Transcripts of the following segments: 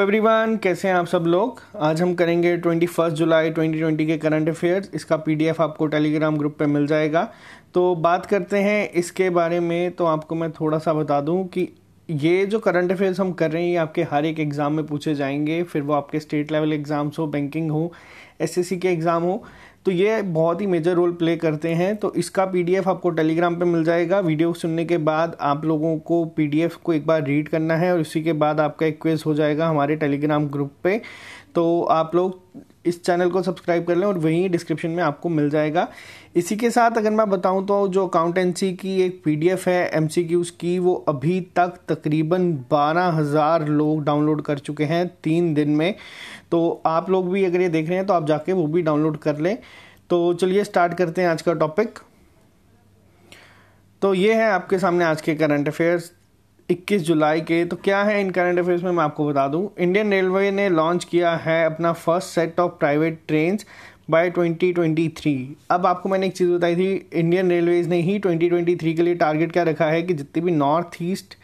everyone कैसे हैं आप सब लोग आज हम करेंगे ट्वेंटी फर्स्ट जुलाई ट्वेंटी ट्वेंटी के करंट अफेयर्स इसका पीडीएफ आपको टेलीग्राम ग्रुप पे मिल जाएगा तो बात करते हैं इसके बारे में तो आपको मैं थोड़ा सा बता दूं कि ये जो करंट अफेयर्स हम कर रहे हैं ये आपके हर एक एग्ज़ाम में पूछे जाएंगे फिर वो आपके स्टेट लेवल एग्ज़ाम्स हो बैंकिंग हो एस के एग्ज़ाम हो तो ये बहुत ही मेजर रोल प्ले करते हैं तो इसका पीडीएफ आपको टेलीग्राम पे मिल जाएगा वीडियो सुनने के बाद आप लोगों को पीडीएफ को एक बार रीड करना है और इसी के बाद आपका एक क्वेज हो जाएगा हमारे टेलीग्राम ग्रुप पे तो आप लोग इस चैनल को सब्सक्राइब कर लें और वहीं डिस्क्रिप्शन में आपको मिल जाएगा इसी के साथ अगर मैं बताऊं तो जो अकाउंटेंसी की एक पीडीएफ है एमसीक्यूज़ की वो अभी तक तकरीबन बारह हज़ार लोग डाउनलोड कर चुके हैं तीन दिन में तो आप लोग भी अगर ये देख रहे हैं तो आप जाके वो भी डाउनलोड कर लें तो चलिए स्टार्ट करते हैं आज का टॉपिक तो ये है आपके सामने आज के करंट अफेयर्स 21 जुलाई के तो क्या है इन करंट अफेयर्स में मैं आपको बता दूं इंडियन रेलवे ने लॉन्च किया है अपना first set of private train by 2023 अब आपको मैंने एक चीज़ बताई थी इंडियन रेलवेज़ ने ही 2023 के लिए टारगेट क्या रखा है कि जितनी भी नॉर्थ ईस्ट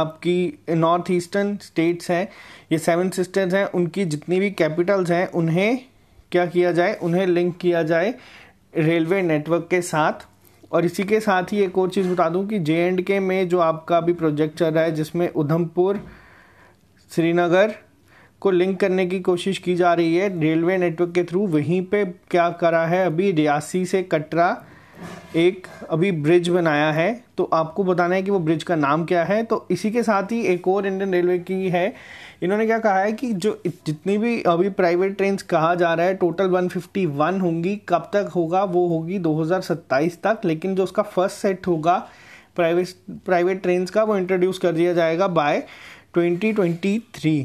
आपकी नॉर्थ ईस्टर्न स्टेट्स हैं ये सेवन सिस्टर्स हैं उनकी जितनी भी कैपिटल्स हैं उन्हें क्या किया जाए उन्हें लिंक किया जाए रेलवे नेटवर्क के साथ और इसी के साथ ही एक और चीज़ बता दूं कि जे एंड के में जो आपका अभी प्रोजेक्ट चल रहा है जिसमें उधमपुर श्रीनगर को लिंक करने की कोशिश की जा रही है रेलवे नेटवर्क के थ्रू वहीं पे क्या करा है अभी रियासी से कटरा एक अभी ब्रिज बनाया है तो आपको बताना है कि वो ब्रिज का नाम क्या है तो इसी के साथ ही एक और इंडियन रेलवे की है इन्होंने क्या कहा है कि जो जितनी भी अभी प्राइवेट ट्रेन कहा जा रहा है टोटल 151 होंगी कब तक होगा वो होगी 2027 तक लेकिन जो उसका फर्स्ट सेट होगा प्राइवेट प्राइवेट ट्रेन का वो इंट्रोड्यूस कर दिया जाएगा बाय 2023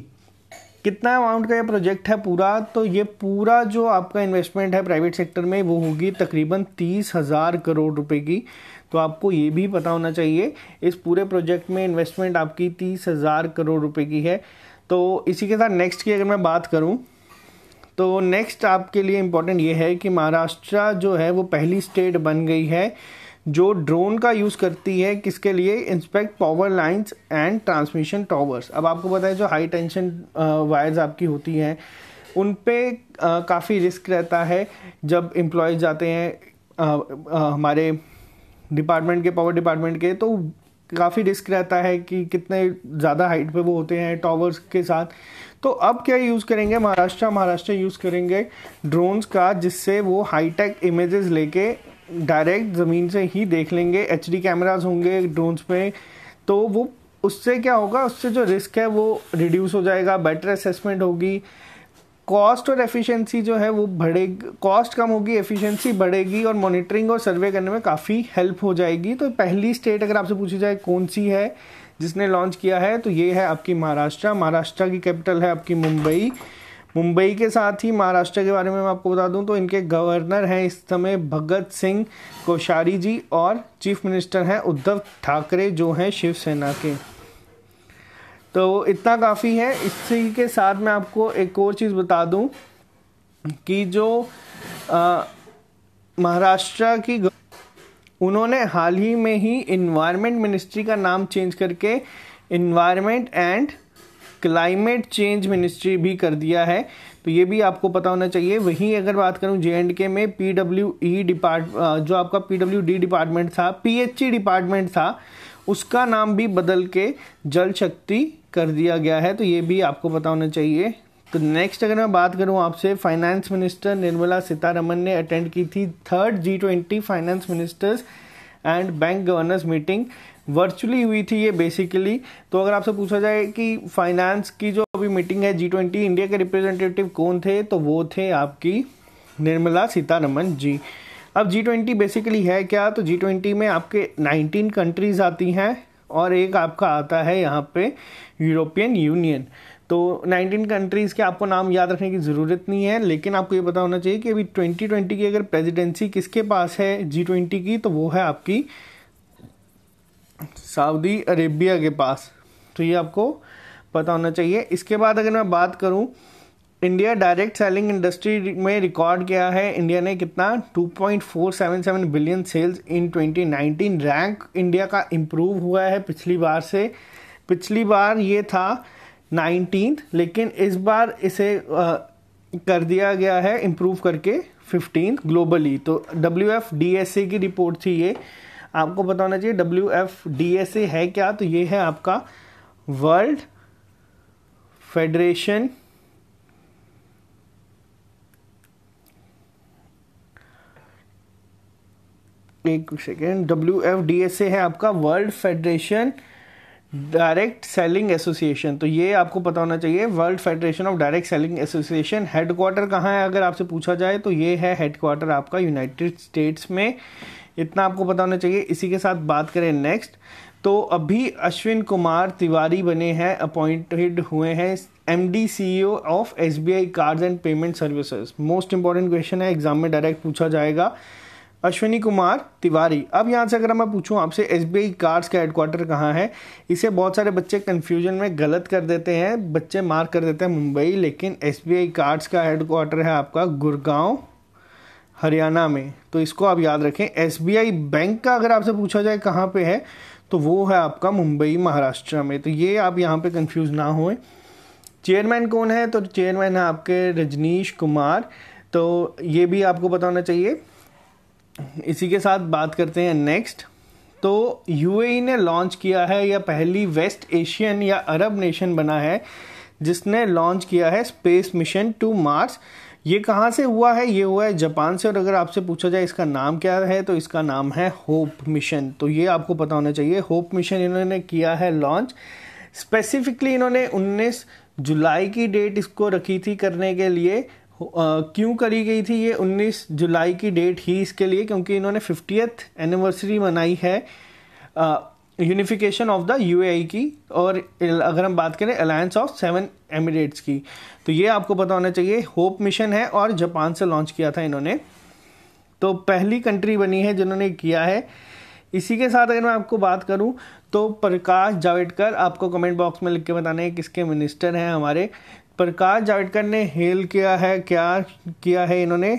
कितना अमाउंट का ये प्रोजेक्ट है पूरा तो ये पूरा जो आपका इन्वेस्टमेंट है प्राइवेट सेक्टर में वो होगी तकरीबन तीस हज़ार करोड़ रुपए की तो आपको ये भी पता होना चाहिए इस पूरे प्रोजेक्ट में इन्वेस्टमेंट आपकी तीस हज़ार करोड़ रुपए की है तो इसी के साथ नेक्स्ट की अगर मैं बात करूँ तो नेक्स्ट आपके लिए इम्पोर्टेंट ये है कि महाराष्ट्र जो है वो पहली स्टेट बन गई है जो ड्रोन का यूज़ करती है किसके लिए inspect power lines and transmission towers अब आपको पता है जो हाई टेंशन वायर्स आपकी होती हैं उन पर काफ़ी रिस्क रहता है जब एम्प्लॉयज जाते हैं आ, आ, हमारे डिपार्टमेंट के पावर डिपार्टमेंट के तो काफ़ी रिस्क रहता है कि कितने ज़्यादा हाइट पे वो होते हैं टावर्स के साथ तो अब क्या यूज़ करेंगे महाराष्ट्र महाराष्ट्र यूज़ करेंगे ड्रोन्स का जिससे वो हाईटेक इमेजेस लेके डायरेक्ट ज़मीन से ही देख लेंगे एच डी कैमराज होंगे ड्रोन्स में तो वो उससे क्या होगा उससे जो रिस्क है वो रिड्यूस हो जाएगा बेटर असेसमेंट होगी कॉस्ट और एफिशिएंसी जो है वो बढ़ेगी कॉस्ट कम होगी एफिशिएंसी बढ़ेगी और मॉनिटरिंग और सर्वे करने में काफ़ी हेल्प हो जाएगी तो पहली स्टेट अगर आपसे पूछी जाए कौन सी है जिसने लॉन्च किया है तो ये है आपकी महाराष्ट्र महाराष्ट्र की कैपिटल है आपकी मुंबई मुंबई के साथ ही महाराष्ट्र के बारे में मैं आपको बता दूं तो इनके गवर्नर हैं इस समय भगत सिंह कोश्यारी जी और चीफ मिनिस्टर हैं उद्धव ठाकरे जो हैं शिवसेना के तो इतना काफ़ी है इसी के साथ मैं आपको एक और चीज़ बता दूं कि जो महाराष्ट्र की उन्होंने हाल ही में ही इन्वायरमेंट मिनिस्ट्री का नाम चेंज करके environment and climate change ministry भी कर दिया है तो ये भी आपको पता होना चाहिए वहीं अगर बात करूँ जे एंड के में पी डब्ल्यू ई डिपार्ट जो आपका पी डब्ल्यू डी डिपार्टमेंट था पी एच ई डिपार्टमेंट था उसका नाम भी बदल के जल शक्ति कर दिया गया है तो ये भी आपको पता होना चाहिए तो नेक्स्ट अगर मैं बात करूं आपसे फाइनेंस मिनिस्टर निर्मला सीतारमन ने अटेंड की थी third G twenty finance ministers and bank governors meeting virtually हुई थी ये बेसिकली तो अगर आपसे पूछा जाए कि फाइनेंस की जो अभी मीटिंग है जी ट्वेंटी इंडिया के रिप्रेजेंटेटिव कौन थे तो वो थे आपकी निर्मला सीतारमन जी अब जी ट्वेंटी बेसिकली है क्या तो जी ट्वेंटी में आपके नाइनटीन कंट्रीज आती हैं और एक आपका आता है यहाँ पे यूरोपियन यूनियन तो 19 कंट्रीज़ के आपको नाम याद रखने की ज़रूरत नहीं है लेकिन आपको ये पता होना चाहिए कि अभी 2020 की अगर प्रेसिडेंसी किसके पास है जी ट्वेंटी की तो वो है आपकी सऊदी अरेबिया के पास तो ये आपको पता होना चाहिए इसके बाद अगर मैं बात करूँ इंडिया डायरेक्ट सेलिंग इंडस्ट्री में रिकॉर्ड किया है इंडिया ने कितना 2.477 billion sales in 2019 rank India का इम्प्रूव हुआ है पिछली बार से पिछली बार ये था नाइनटीन लेकिन इस बार इसे आ, कर दिया गया है इम्प्रूव करके फिफ्टीन ग्लोबली तो W F D S A की रिपोर्ट थी ये आपको बताना चाहिए W F D S A है क्या तो ये है आपका वर्ल्ड फेडरेशन एक second W F D S A है आपका world federation direct selling association तो ये आपको पता होना चाहिए world federation of direct selling association headquarter कहाँ है अगर आपसे पूछा जाए तो ये है हेडक्वार्टर आपका यूनाइटेड स्टेट्स में इतना आपको पता होना चाहिए इसी के साथ बात करें नेक्स्ट तो अभी अश्विन कुमार तिवारी बने हैं अपॉइंटेड हुए हैं M D C E O of S B I cards and payment services most important question है एग्जाम में डायरेक्ट पूछा जाएगा अश्विनी कुमार तिवारी अब यहाँ से अगर मैं पूछूँ आपसे एस बी आई कार्ड्स का हेडक्वार्टर कहाँ है इसे बहुत सारे बच्चे कन्फ्यूजन में गलत कर देते हैं बच्चे मार कर देते हैं मुंबई लेकिन एस बी आई कार्ड्स का हेडक्वार्टर है आपका गुड़गांव हरियाणा में तो इसको आप याद रखें एस बी आई बैंक का अगर आपसे पूछा जाए कहाँ पर है तो वो है आपका मुंबई महाराष्ट्र में तो ये आप यहाँ पर कन्फ्यूज ना हो चेयरमैन कौन है तो चेयरमैन है आपके रजनीश कुमार तो ये भी आपको बताना चाहिए इसी के साथ बात करते हैं नेक्स्ट तो यूएई e ने लॉन्च किया है या पहली वेस्ट एशियन या अरब नेशन बना है जिसने लॉन्च किया है स्पेस मिशन टू मार्स ये कहाँ से हुआ है ये हुआ है जापान से और अगर आपसे पूछा जाए इसका नाम क्या है तो इसका नाम है होप मिशन तो ये आपको पता होना चाहिए होप मिशन इन्होंने किया है लॉन्च स्पेसिफिकली इन्होंने 19 जुलाई की डेट इसको रखी थी करने के लिए क्यों करी गई थी ये 19 जुलाई की डेट ही इसके लिए क्योंकि इन्होंने फिफ्टियथ एनिवर्सरी मनाई है यूनिफिकेशन ऑफ द यू की और अगर हम बात करें अलायंस ऑफ सेवन एमिरेट्स की तो ये आपको पता होना चाहिए होप मिशन है और जापान से लॉन्च किया था इन्होंने तो पहली कंट्री बनी है जिन्होंने किया है इसी के साथ अगर मैं आपको बात करूं तो प्रकाश जावेडकर आपको कमेंट बॉक्स में लिख के बताने हैं किसके मिनिस्टर हैं हमारे प्रकाश जावड़ेकर ने हेल किया है क्या किया है इन्होंने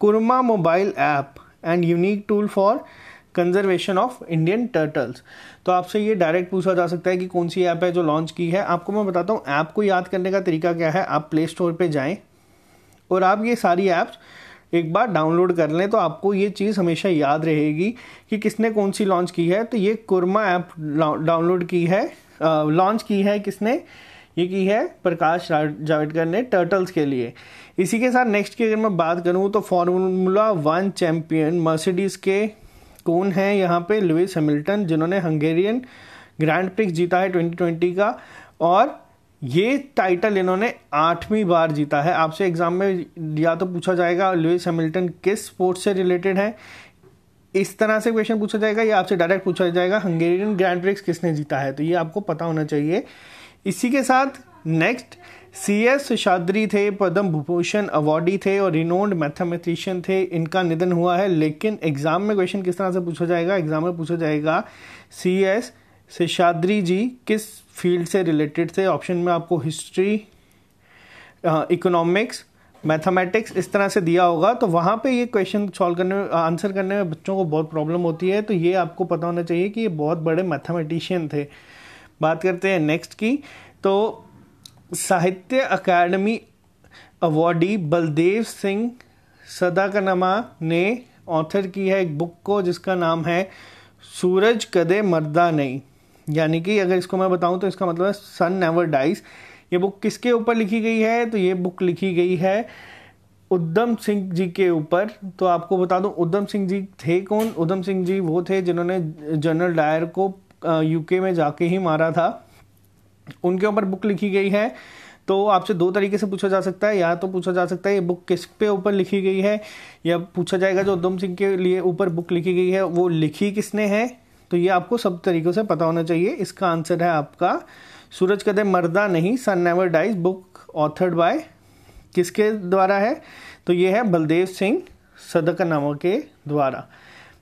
Kurma mobile app and unique tool for conservation of Indian turtles तो आपसे ये डायरेक्ट पूछा जा सकता है कि कौन सी ऐप है जो लॉन्च की है आपको मैं बताता हूँ ऐप को याद करने का तरीका क्या है आप प्ले स्टोर पर जाएँ और आप ये सारी ऐप्स एक बार डाउनलोड कर लें तो आपको ये चीज़ हमेशा याद रहेगी कि किसने कौन सी लॉन्च की है तो ये कुरमा ऐप डाउनलोड की है लॉन्च की है किसने ये की है प्रकाश जावेडकर ने टर्टल्स के लिए इसी के साथ नेक्स्ट की अगर मैं बात करूँ तो फॉर्मूला वन चैम्पियन मर्सिडीज़ के कौन है यहाँ पे लुइस हैमिल्टन जिन्होंने हंगेरियन ग्रैंड प्रिक्स जीता है 2020 का और ये टाइटल इन्होंने आठवीं बार जीता है आपसे एग्जाम में या तो पूछा जाएगा लुइस हैमिल्टन किस स्पोर्ट्स से रिलेटेड है इस तरह से क्वेश्चन पूछा जाएगा या आपसे डायरेक्ट पूछा जाएगा हंगेरियन ग्रैंड प्रिक्स किसने जीता है तो ये आपको पता होना चाहिए इसी के साथ नेक्स्ट सी एस शाद्री थे पद्म भूषण अवार्डी थे और रिनोन्ड मैथमेटिशियन थे इनका निधन हुआ है लेकिन एग्ज़ाम में क्वेश्चन किस तरह से पूछा जाएगा एग्ज़ाम में पूछा जाएगा सी एस शेषाद्री जी किस फील्ड से रिलेटेड थे ऑप्शन में आपको हिस्ट्री इकोनॉमिक्स मैथमेटिक्स इस तरह से दिया होगा तो वहाँ पे ये क्वेश्चन सॉल्व करने में आंसर करने में बच्चों को बहुत प्रॉब्लम होती है तो ये आपको पता होना चाहिए कि ये बहुत बड़े मैथमेटिशियन थे बात करते हैं नेक्स्ट की तो साहित्य अकादमी अवॉर्डी बलदेव सिंह सदाकनमा ने ऑथर की है एक बुक को जिसका नाम है सूरज कदे मरदा नहीं यानी कि अगर इसको मैं बताऊं तो इसका मतलब है सन नेवर डाइज ये बुक किसके ऊपर लिखी गई है तो ये बुक लिखी गई है उद्धम सिंह जी के ऊपर तो आपको बता दूं उद्धम सिंह जी थे कौन उद्धम सिंह जी वो थे जिन्होंने जनरल डायर को यूके में जाके ही मारा था उनके ऊपर बुक लिखी गई है तो आपसे दो तरीके से पूछा जा सकता है या तो पूछा जा सकता है ये बुक किस पे ऊपर लिखी गई है या पूछा जाएगा जो उधम सिंह के लिए ऊपर बुक लिखी गई है वो लिखी किसने है तो ये आपको सब तरीक़ों से पता होना चाहिए इसका आंसर है आपका सूरज Kade Marda Nahin sun never dies book authored by किसके द्वारा है तो ये है बलदेव सिंह सदक नामों के द्वारा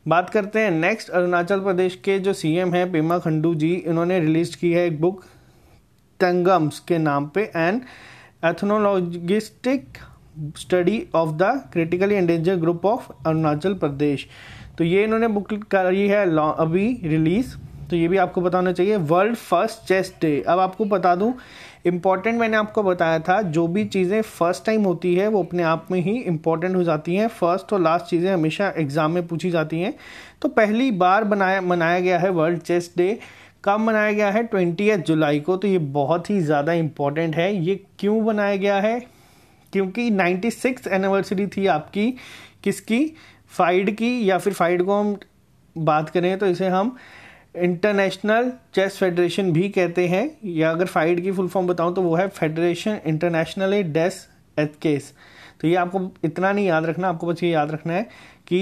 बात करते हैं नेक्स्ट अरुणाचल प्रदेश के जो सीएम हैं पेमा खंडू जी इन्होंने रिलीज की है एक बुक तंगम्स के नाम पे and ethnologistic study of the critically endanger group of Arunachal Pradesh तो ये इन्होंने बुक करी है अभी रिलीज़ तो ये भी आपको बताना चाहिए वर्ल्ड फर्स्ट चेस डे अब आपको बता दूं इम्पॉर्टेंट मैंने आपको बताया था जो भी चीज़ें फर्स्ट टाइम होती है वो अपने आप में ही इम्पॉर्टेंट हो जाती हैं फर्स्ट और लास्ट चीज़ें हमेशा एग्ज़ाम में पूछी जाती हैं तो पहली बार बनाया मनाया गया है वर्ल्ड चेस डे कब मनाया गया है ट्वेंटी जुलाई को तो ये बहुत ही ज़्यादा इम्पॉर्टेंट है ये क्यों बनाया गया है क्योंकि 96 एनिवर्सरी थी आपकी किसकी फाइड की या फिर फाइड को हम बात करें तो इसे हम इंटरनेशनल चेस फेडरेशन भी कहते हैं या अगर फाइड की फुल फॉर्म बताऊं तो वो है फेडरेशन इंटरनेशनल डेस एथ केस तो ये आपको इतना नहीं याद रखना आपको बस ये याद रखना है कि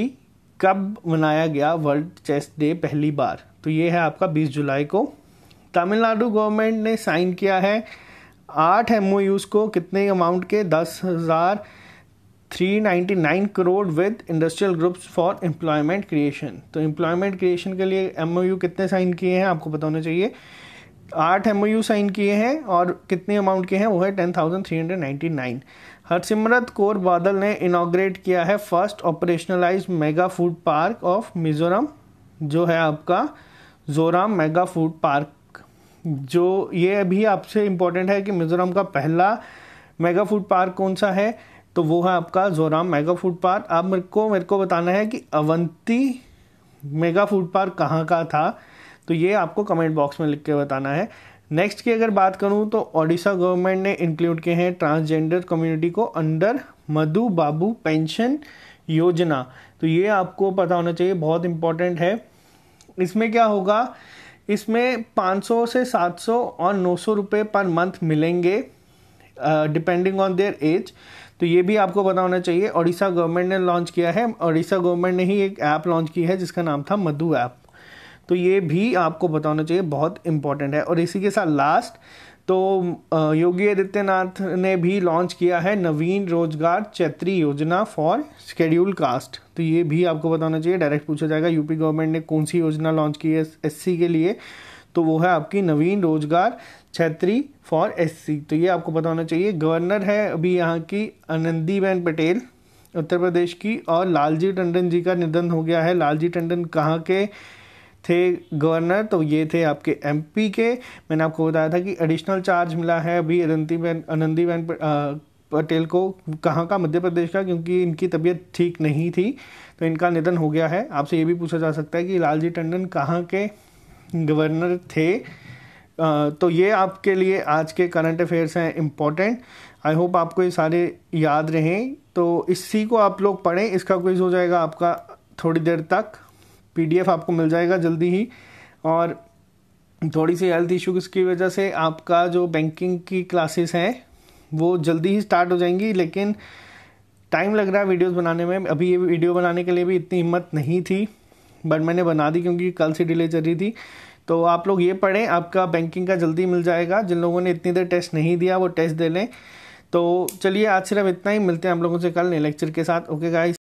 कब मनाया गया वर्ल्ड चेस डे पहली बार तो ये है आपका 20 जुलाई को तमिलनाडु गवर्नमेंट ने साइन किया है आठ एम को कितने अमाउंट के दस हज़ार 399 crore with industrial groups for employment creation तो एम्प्लॉयमेंट क्रिएशन के लिए एम कितने साइन किए हैं आपको पता होना चाहिए आठ एम साइन किए हैं और कितने अमाउंट के हैं वो है ten thousand three hundred ninety nine Harsimrat Kaur Badal ने इनाग्रेट किया है first operationalise mega food park of Mizoram जो है आपका जोराम मेगा फूड पार्क जो ये अभी आपसे इम्पोर्टेंट है कि मिजोरम का पहला मेगा फूड पार्क कौन सा है तो वो है आपका जोराम मेगा फूड पार्क आप मेरे को मेरे को बताना है कि अवंती मेगा फूड पार्क कहाँ का था तो ये आपको कमेंट बॉक्स में लिख के बताना है नेक्स्ट की अगर बात करूँ तो ओडिशा गवर्नमेंट ने इंक्लूड किए हैं ट्रांसजेंडर कम्युनिटी को अंडर मधु बाबू पेंशन योजना तो ये आपको पता होना चाहिए बहुत इम्पोर्टेंट है इसमें क्या होगा इसमें 500 से 700 और 900 रुपए पर मंथ मिलेंगे डिपेंडिंग ऑन देयर एज तो ये भी आपको पता होना चाहिए ओडिशा गवर्नमेंट ने लॉन्च किया है ओडिशा गवर्नमेंट ने ही एक ऐप लॉन्च की है जिसका नाम था मधु ऐप तो ये भी आपको पता होना चाहिए बहुत इंपॉर्टेंट है और इसी के साथ लास्ट तो योगी आदित्यनाथ ने भी लॉन्च किया है नवीन रोजगार चैत्री योजना फॉर शेड्यूल कास्ट तो ये भी आपको बताना चाहिए डायरेक्ट पूछा जाएगा यूपी गवर्नमेंट ने कौन सी योजना लॉन्च की है एससी के लिए तो वो है आपकी नवीन रोजगार छत्री फॉर एससी तो ये आपको पता होना चाहिए गवर्नर है अभी यहाँ की आनंदीबेन पटेल उत्तर प्रदेश की और लालजी टंडन जी का निधन हो गया है लालजी टंडन कहाँ के थे गवर्नर तो ये थे आपके एमपी के मैंने आपको बताया था कि एडिशनल चार्ज मिला है अभी अनंतीबेन आनंदीबेन पटेल को कहाँ का मध्य प्रदेश का क्योंकि इनकी तबीयत ठीक नहीं थी तो इनका निधन हो गया है आपसे ये भी पूछा जा सकता है कि लालजी टंडन कहाँ के गवर्नर थे तो ये आपके लिए आज के करंट अफेयर्स हैं इम्पॉर्टेंट आई होप आपको ये सारे याद रहें तो इसी को आप लोग पढ़ें इसका क्विज हो जाएगा आपका थोड़ी देर तक पीडीएफ आपको मिल जाएगा जल्दी ही और थोड़ी सी हेल्थ इश्यूज़ की वजह से आपका जो बैंकिंग की क्लासेस हैं वो जल्दी ही स्टार्ट हो जाएंगी लेकिन टाइम लग रहा है वीडियोस बनाने में अभी ये वीडियो बनाने के लिए भी इतनी हिम्मत नहीं थी बट मैंने बना दी क्योंकि कल से डिले चल रही थी तो आप लोग ये पढ़ें आपका बैंकिंग का जल्दी मिल जाएगा जिन लोगों ने इतनी देर टेस्ट नहीं दिया वो टेस्ट दे लें तो चलिए आज सिर्फ इतना ही मिलते हैं हम लोगों से कल नए लेक्चर के साथ ओके गाइस